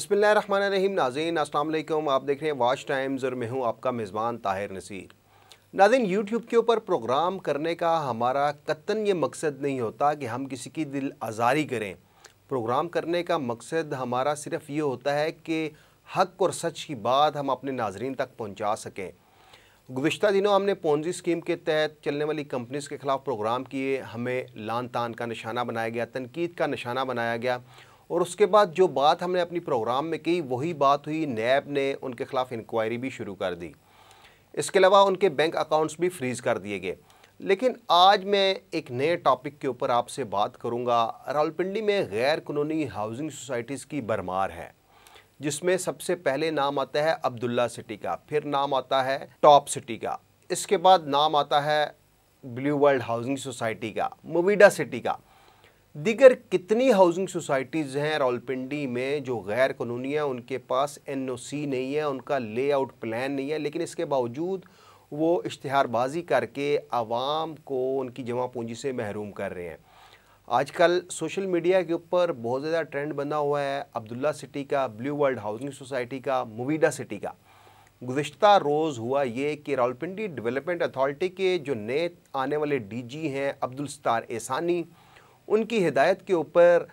बसमिल रहीम नाजीन असलम आप देख रहे हैं वाच टाइम्स और मैं हूँ आपका मेज़बान ताहिर नसीर नाजीन यूट्यूब के ऊपर प्रोग्राम करने का हमारा कतन ये मकसद नहीं होता कि हम किसी की दिल आज़ारी करें प्रोग्राम करने का मकसद हमारा सिर्फ ये होता है कि हक और सच की बात हम अपने नाजरन तक पहुँचा सकें गुज्त दिनों हमने पौजी स्कीम के तहत चलने वाली कंपनीज़ के ख़िलाफ़ प्रोग्राम किए हमें लान तान का निशाना बनाया गया तनकीद का निशाना बनाया गया और उसके बाद जो बात हमने अपनी प्रोग्राम में की वही बात हुई नैब ने उनके ख़िलाफ़ इंक्वायरी भी शुरू कर दी इसके अलावा उनके बैंक अकाउंट्स भी फ्रीज़ कर दिए गए लेकिन आज मैं एक नए टॉपिक के ऊपर आपसे बात करूंगा रावलपिंडी में गैर कानूनी हाउसिंग सोसाइटीज़ की भरमार है जिसमें सबसे पहले नाम आता है अब्दुल्ला सिटी का फिर नाम आता है टॉप सिटी का इसके बाद नाम आता है ब्लू वर्ल्ड हाउसिंग सोसाइटी का मुविडा सिटी का दीगर कितनी हाउसिंग सोसाइटीज़ हैं रावलपिंडी में जो गैर कानूनी हैं उनके पास एनओसी नहीं है उनका लेआउट प्लान नहीं है लेकिन इसके बावजूद वो इश्तहारबाजी करके आवाम को उनकी जमा पूंजी से महरूम कर रहे हैं आजकल सोशल मीडिया के ऊपर बहुत ज़्यादा ट्रेंड बना हुआ है अब्दुल्ला सिटी का ब्लू वर्ल्ड हाउसिंग सोसाइटी का मुबीडा सिटी का गुज्त रोज़ हुआ ये कि रावलपिंडी डेवलपमेंट अथॉरिटी के जो नए आने वाले जी हैं अब्दुल स्तार एसानी उनकी हिदायत के ऊपर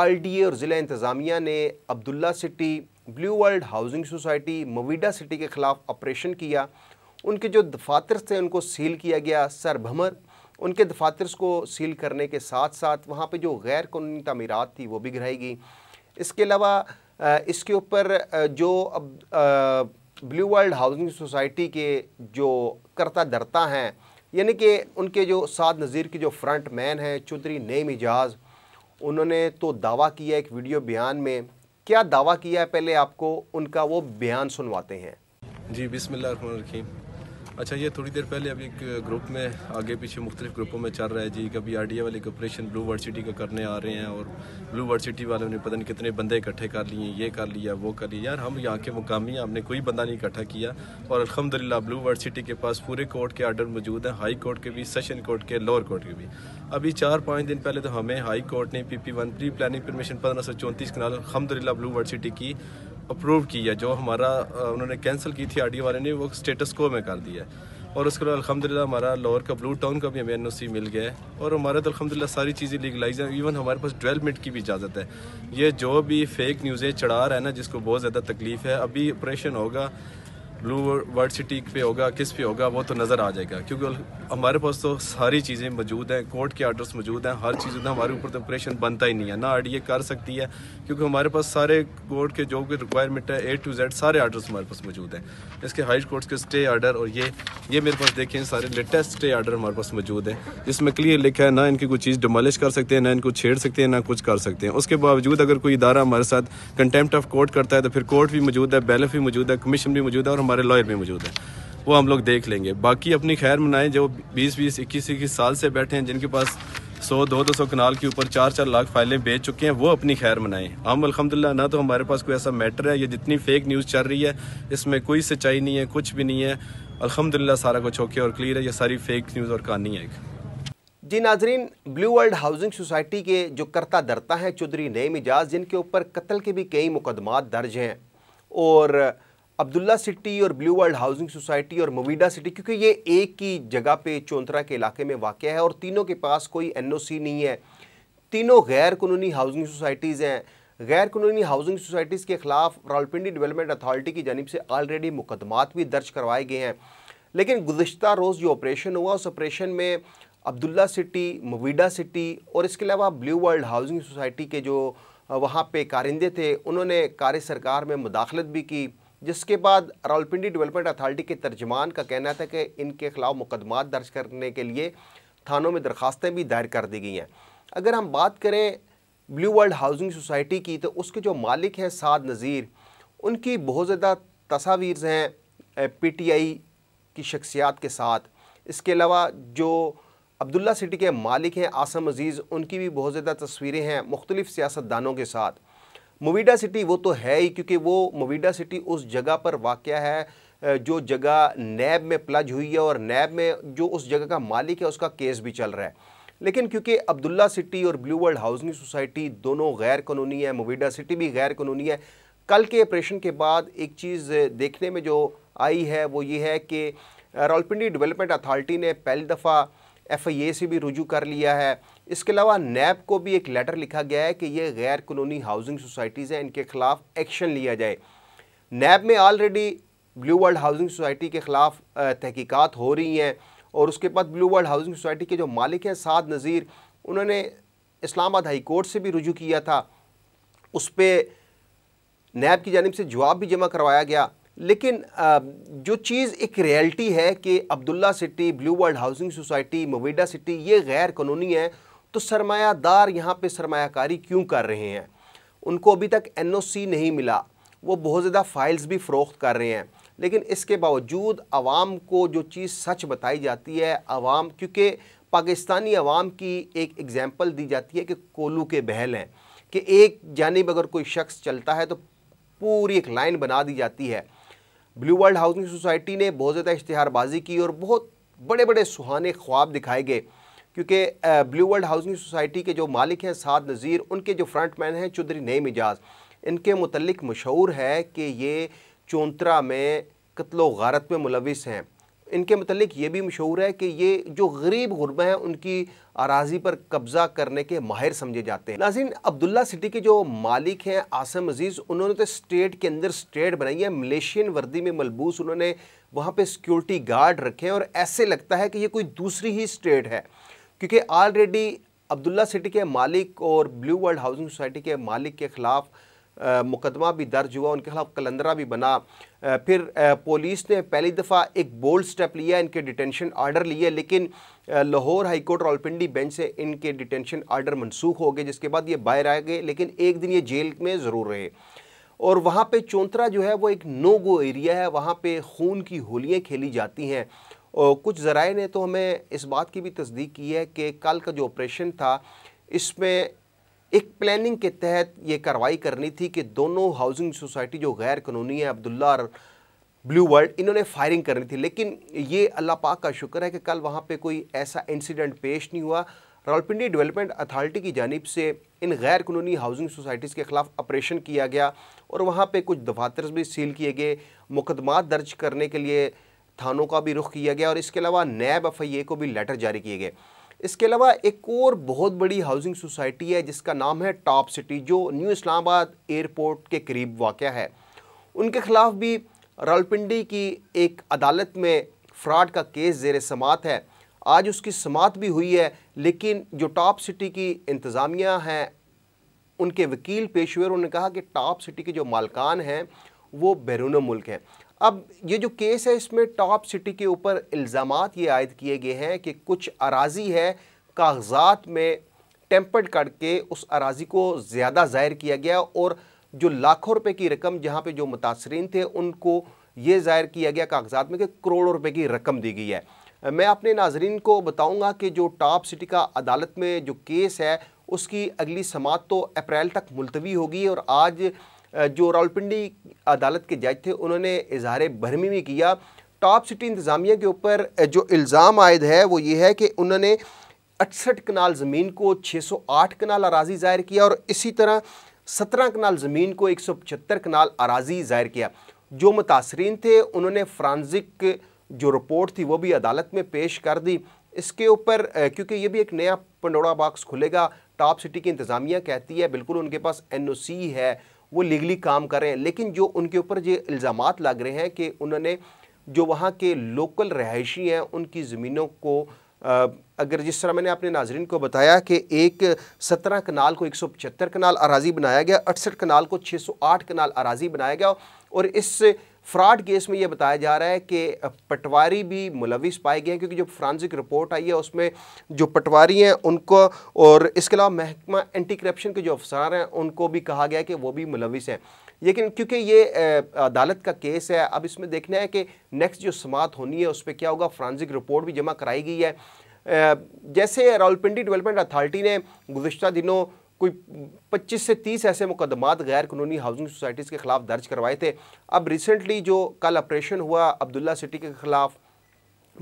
आरडीए और ज़िला इंतज़ामिया ने Abdullah city blue world housing society मवीडा सिटी के ख़िलाफ़ ऑपरेशन किया उनके जो दफातर थे उनको सील किया गया सर भमर उनके दफातर को सील करने के साथ साथ वहाँ पर जो गैर कानूनी तमीरत थी वो भी गिराई गई इसके अलावा इसके ऊपर जो अब ब्लू वर्ल्ड हाउसिंग सोसाइटी के जो करता दरता हैं यानी कि उनके जो साद नज़ीर की जो फ्रंट मैन है चौधरी नईम एजाज उन्होंने तो दावा किया एक वीडियो बयान में क्या दावा किया है पहले आपको उनका वो बयान सुनवाते हैं जी बिस्मिल्लाह रहीम अच्छा ये थोड़ी देर पहले अभी एक ग्रुप में आगे पीछे मुख्तलिफ ग्रुपों में चल रहा है जी कभी आर डी ए वाले का ऑपरेशन ब्लू वर्ड सिटी का करने आ रहे हैं और ब्लू वर्ड सिटी वालों ने पता नहीं कितने बंदे इकट्ठे कर लिए ये कर लिया वो कर लिया यार हम यहाँ के मुकामी हमने कोई बंदा नहीं इकट्ठा किया और अलहमदिल्ला ब्लू वर्ड सिटी के पास पूरे कोर्ट के आर्डर मौजूद हैं हाई कोर्ट के भी सेशन कोर्ट के लोअर कोर्ट के भी अभी चार पाँच दिन पहले तो हमें हाई कोर्ट ने P P one pre planning permission पंद्रह सौ चौंतीस कनाल अलहमदिल्ला ब्लू वर्ड सिटी की अप्रूव की है जो हमारा उन्होंने कैंसिल की थी आर वाले ने वो स्टेटस को में कर दिया है और उसके बाद अलहमदिल्ला हमारा लाहौर का ब्लू टाउन का भी हमें एन मिल गया है और हमारा तो अलहमदिल्ला सारी चीज़ें लीगलाइज हैं इवन हमारे पास डेवलपमेंट की भी इजाज़त है ये जो भी फेक न्यूज़ें चढ़ा रहा है ना जिसको बहुत ज़्यादा तकलीफ़ है अभी ऑपरेशन होगा ब्लू वर्ड सिटी पे होगा किस पे होगा वो तो नज़र आ जाएगा क्योंकि हमारे पास तो सारी चीज़ें मौजूद हैं कोर्ट के आर्डर्स मौजूद हैं हर चीज़ हमारे ऊपर तो ऑपरेशन बनता ही नहीं है ना आर डी ए कर सकती है क्योंकि हमारे पास सारे कोर्ट के जो भी रिक्वायरमेंट है ए टू जेड सारे आर्डर्स हमारे पास मौजूद हैं इसके हाई कोर्ट्स के स्टे आर्डर और ये ये मेरे पास देखें सारे लेटेस्ट स्टे आर्डर हमारे पास मौजूद है जिसमें क्लियर लिखा है ना इनकी कोई चीज़ डिमोलिश कर सकते हैं ना इनको छेड़ सकते हैं ना कुछ कर सकते हैं उसके बावजूद अगर कोई इदारा हमारे साथ कंटेम्प्ट ऑफ कोर्ट करता है तो फिर कोर्ट भी मौजूद है बैलफ भी मौजूद है कमीशन भी मौजूद है और हमारे हमारे लॉयर भी मौजूद हैं वो हम लोग देख लेंगे बाकी अपनी खैर मनाएं जो 20 20 इक्कीस इक्कीस साल से बैठे हैं जिनके पास 100 दो दो सौ कनाल के ऊपर चार चार लाख फाइलें बेच चुके हैं वो अपनी खैर मनाएं हम अलहमदिल्ला ना तो हमारे पास कोई ऐसा मैटर है ये जितनी फेक न्यूज़ चल रही है इसमें कोई सच्चाई नहीं है कुछ भी नहीं है अलहमदिल्ला सारा कुछ ओके और क्लियर है ये सारी फेक न्यूज़ और कहानी है एक जी नाजरीन ब्लू वर्ल्ड हाउसिंग सोसाइटी के जो करता दरता हैं चौधरी नए मिजाज जिनके ऊपर कत्ल के भी कई मुकदमात दर्ज हैं और अब्दुल्ला सिटी और ब्लू वर्ल्ड हाउसिंग सोसाइटी और मवीडा सिटी क्योंकि ये एक ही जगह पे चौंतरा के इलाके में वाक़ है और तीनों के पास कोई एनओसी नहीं है तीनों गैर कानूनी हाउसिंग सोसाइटीज़ हैं गैर कानूनी हाउसिंग सोसाइटीज़ के ख़िलाफ़ रावलपिंडी डेवलपमेंट अथॉरिटी की जानब से ऑलरेडी मुकदमात भी दर्ज करवाए गए हैं लेकिन गुज्तर रोज़ जो ऑपरेशन हुआ उस ऑपरेशन में अब्दुल्ला सिटी मवीडा सिटी और इसके अलावा ब्लू वर्ल्ड हाउसिंग सोसाइटी के जो वहाँ पे कारिंदे थे उन्होंने कार्य सरकार में मुदाखलत भी की जिसके बाद रावलपिंडी डेवलपमेंट अथॉरिटी के तर्जमान का कहना था कि इनके खिलाफ मुकदमा दर्ज करने के लिए थानों में दरखास्तें भी दायर कर दी गई हैं अगर हम बात करें ब्लू वर्ल्ड हाउसिंग सोसाइटी की तो उसके जो मालिक हैं साद नज़ीर उनकी बहुत ज़्यादा तस्वीर हैं पीटीआई की शख्सियात के साथ इसके अलावा जो अब्दुल्ला सिटी के मालिक हैं आसम अजीज़ उनकी भी बहुत ज़्यादा तस्वीरें हैं मुख्तलिफ़ सियासतदानों के साथ मोविडा सिटी वो तो है ही क्योंकि वो मोविडा सिटी उस जगह पर वाक़ है जो जगह नैब में प्लज हुई है और नैब में जो उस जगह का मालिक है उसका केस भी चल रहा है लेकिन क्योंकि अब्दुल्ला सिटी और ब्लू वर्ल्ड हाउसिंग सोसाइटी दोनों गैर कानूनी है मोविडा सिटी भी गैर कानूनी है कल के ऑपरेशन के बाद एक चीज़ देखने में जो आई है वो ये है कि रोलपिंडी डेवलपमेंट अथॉरिटी ने पहली दफ़ा एफ आई ए से भी रुजू कर लिया है इसके अलावा नैब को भी एक लेटर लिखा गया है कि ये गैर कानूनी हाउसिंग सोसाइटीज़ हैं इनके ख़िलाफ़ एक्शन लिया जाए नैब में already blue world housing society के ख़िलाफ़ तहक़ीकत हो रही हैं और उसके बाद ब्लू वर्ल्ड हाउसिंग सोसाइटी के जो मालिक हैं साद नज़ीर उन्होंने इस्लामाबाद हाई कोर्ट से भी रुजू किया था उस पर नैब की जानब से जवाब भी जमा करवाया गया लेकिन जो चीज़ एक रियलिटी है कि Abdullah city blue world housing society मोवेडा सिटी ये गैर कानूनी है तो सरमायादार यहाँ पे सरमाकारी क्यों कर रहे हैं उनको अभी तक एन नहीं मिला वो बहुत ज़्यादा फ़ाइल्स भी फ़रोख्त कर रहे हैं लेकिन इसके बावजूद आवाम को जो चीज़ सच बताई जाती है आवाम क्योंकि पाकिस्तानी आवाम की एक एग्ज़ाम्पल दी जाती है कि कोलू के बहल हैं कि एक जानब अगर कोई शख्स चलता है तो पूरी एक लाइन बना दी जाती है ब्लू वर्ल्ड हाउसिंग सोसाइटी ने बहुत ज़्यादा इश्तहारबाजी की और बहुत बड़े बड़े सुहाने ख्वाब दिखाए गए क्योंकि ब्लू वर्ल्ड हाउसिंग सोसाइटी के जो मालिक हैं साद नज़ीर उनके जो फ्रंट मैन हैं चौधरी नईम एजाज इनके मतलब मशहूर है कि ये चौंतरा में कत्लो गारत में मुलविस हैं इनके मतलब ये भी मशहूर है कि ये जो गरीब गुरबा हैं उनकी अराजी पर कब्ज़ा करने के माहिर समझे जाते हैं नाजिन अब्दुल्ला सिटी के जो मालिक हैं आसम अजीज़ उन्होंने तो स्टेट के अंदर स्टेट बनाई है मलेशियन वर्दी में मलबूस उन्होंने वहाँ पे सिक्योरिटी गार्ड रखे हैं और ऐसे लगता है कि ये कोई दूसरी ही स्टेट है क्योंकि ऑलरेडी अब्दुल्ला सिटी के मालिक और ब्लू वर्ल्ड हाउसिंग सोसाइटी के मालिक के ख़िलाफ़ मुकदमा भी दर्ज हुआ उनके खिलाफ कलंदरा भी बना फिर पुलिस ने पहली दफ़ा एक बोल्ड स्टेप लिया इनके डिटेंशन आर्डर लिए लेकिन लाहौर हाईकोर्ट रावलपिंडी बेंच से इनके डिटेंशन आर्डर मनसूख हो गए जिसके बाद ये बाहर आ गए लेकिन एक दिन ये जेल में ज़रूर रहे और वहाँ पे चौंतरा जो है वो एक नो गो एरिया है वहाँ पे खून की होलियाँ खेली जाती हैं और कुछ ज़राए ने तो हमें इस बात की भी तस्दीक की है कि कल का जो ऑपरेशन था इसमें एक प्लानिंग के तहत ये कार्रवाई करनी थी कि दोनों हाउसिंग सोसाइटी जो गैर कानूनी है अब्दुल्ला और ब्लू वर्ल्ड इन्होंने फायरिंग करनी थी लेकिन ये अल्लाह पाक का शुक्र है कि कल वहाँ पे कोई ऐसा इंसिडेंट पेश नहीं हुआ रावलपिंडी डेवलपमेंट अथॉरिटी की जानब से इन गैर कानूनी हाउसिंग सोसाइटीज़ के ख़िलाफ़ ऑपरेशन किया गया और वहाँ पर कुछ दफातर भी सील किए गए मुकदमा दर्ज करने के लिए थानों का भी रुख किया गया और इसके अलावा नैब एफ को भी लेटर जारी किए गए इसके अलावा एक और बहुत बड़ी हाउसिंग सोसाइटी है जिसका नाम है टॉप सिटी जो न्यू इस्लामाबाद एयरपोर्ट के करीब वाक़ है उनके ख़िलाफ़ भी रलपिंडी की एक अदालत में फ्रॉड का केस जेर समात है आज उसकी समात भी हुई है लेकिन जो टॉप सिटी की इंतज़ामिया हैं उनके वकील पेशेवरों ने कहा कि टॉप सिटी के जो मालकान हैं वो बैरून मुल्क हैं अब ये जो केस है इसमें टॉप सिटी के ऊपर इल्ज़ाम ये आयद किए गए हैं कि कुछ अराजी है कागजात में टेम्पर्ड करके उस अराजी को ज़्यादा ज़ाहिर किया गया और जो लाखों रुपए की रकम जहाँ पे जो मुतासरीन थे उनको ये ज़ाहिर किया गया कागजात में कि करोड़ों रुपए की रकम दी गई है मैं अपने नाजरीन को बताऊँगा कि जो टॉप सिटी का अदालत में जो केस है उसकी अगली समात तो अप्रैल तक मुलतवी होगी और आज जो रावलपिंडी अदालत के जज थे उन्होंने इजहार बरहमी भी किया टॉप सिटी इंतज़ामिया के ऊपर जो इल्ज़ाम आयद है वो ये है कि उन्होंने अड़सठ कनाल ज़मीन को 608 कनाल अराजी ज़ाहिर किया और इसी तरह 17 कनाल ज़मीन को 175 कनाल अराजी ज़ाहिर किया जो मुतासरीन थे उन्होंने फ्रांसिक जो रिपोर्ट थी वो भी अदालत में पेश कर दी इसके ऊपर क्योंकि ये भी एक नया पंडोड़ा बाक्स खुलेगा टॉप सिटी की इंतज़ामिया कहती है बिल्कुल उनके पास एन ओ सी है वो लीगली काम कर रहे हैं लेकिन जो उनके ऊपर ये इल्ज़ाम लग रहे हैं कि उन्होंने जो वहाँ के लोकल रहायशी हैं उनकी ज़मीनों को अगर जिस तरह मैंने अपने नाजरन को बताया कि एक सत्रह कनाल को एक सौ पचहत्तर कनाल अराजी बनाया गया अड़सठ कनाल को छः सौ आठ कनाल अराजी बनाया गया और इस फ्रॉड केस में ये बताया जा रहा है कि पटवारी भी मुलविस पाए गए हैं क्योंकि जो फ्रांसिक रिपोर्ट आई है उसमें जो पटवारी हैं उनको और इसके अलावा महकमा एंटी करप्शन के जो अफसर हैं उनको भी कहा गया कि वो भी मुलविस हैं लेकिन क्योंकि ये अदालत का केस है अब इसमें देखना है कि नेक्स्ट जो समात होनी है उस पर क्या होगा फ्रांसिक रिपोर्ट भी जमा कराई गई है जैसे रावलपिंडी डेवलपमेंट अथॉरिटी ने गुजशत दिनों कोई 25 से 30 ऐसे मुकदमात गैर कानूनी हाउसिंग सोसाइटीज़ के ख़िलाफ़ दर्ज करवाए थे अब रिसेंटली जो कल ऑपरेशन हुआ अब्दुल्ला सिटी के ख़िलाफ़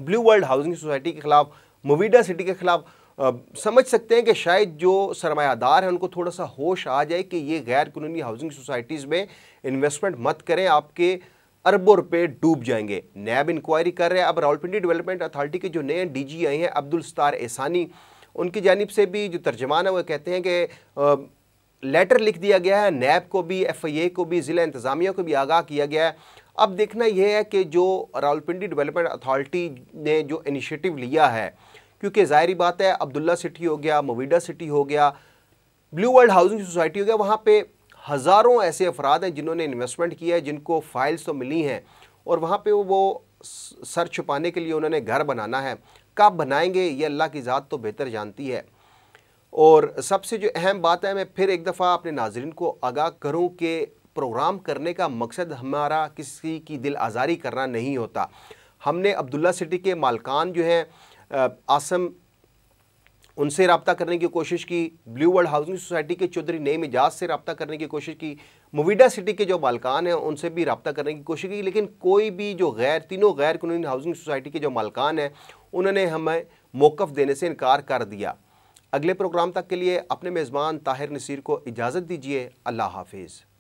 ब्लू वर्ल्ड हाउसिंग सोसाइटी के ख़िलाफ़ मुविडा सिटी के ख़िलाफ़ समझ सकते हैं कि शायद जो सरमायादार हैं उनको थोड़ा सा होश आ जाए कि ये गैर कानूनी हाउसिंग सोसाइटीज़ में इन्वेस्टमेंट मत करें आपके अरबों रुपए डूब जाएंगे नैब इंक्वायरी कर रहे हैं अब रावलपिंडी डेवलपमेंट अथॉरिटी के जो नए डीजी आए हैं अब्दुल स्तार एसानी उनकी जानब से भी जो तर्जमान है वो कहते हैं कि लेटर लिख दिया गया है नैब को भी एफ आई ए को भी ज़िला इंतज़ामिया को भी आगाह किया गया है अब देखना यह है कि जो रावलपिंडी डेवलपमेंट अथॉरिटी ने जो इनिशिएटिव लिया है क्योंकि ज़ाहरी बात है अब्दुल्ला सिटी हो गया मोविडा सिटी हो गया ब्लू वर्ल्ड हाउसिंग सोसाइटी हो गया वहाँ पे हज़ारों ऐसे अफराद हैं जिन्होंने इन्वेस्टमेंट किया है जिनको फ़ाइल्स तो मिली हैं और वहाँ पे वो सर छुपाने के लिए उन्होंने घर बनाना है कब बनाएंगे ये अल्लाह की ज़ात तो बेहतर जानती है और सबसे जो अहम बात है मैं फिर एक दफ़ा अपने नाजरन को आगाह करूँ कि प्रोग्राम करने का मकसद हमारा किसी की दिल आज़ारी करना नहीं होता हमने अब्दुल्ला सिटी के मालकान जो हैं आसम उनसे रबता करने की कोशिश की ब्लू वर्ल्ड हाउसिंग सोसाइटी के चौधरी नए मिजाज से रबता करने की कोशिश की मोविडा सिटी के जो मालकान हैं उनसे भी रबता करने की कोशिश की लेकिन कोई भी जो गैर तीनों गैर कानूनी हाउसिंग सोसाइटी के जो मालकान हैं उन्होंने हमें मौक़ देने से इनकार कर दिया अगले प्रोग्राम तक के लिए अपने मेज़बान ताहिर नसीर को इजाज़त दीजिए अल्लाह हाफिज़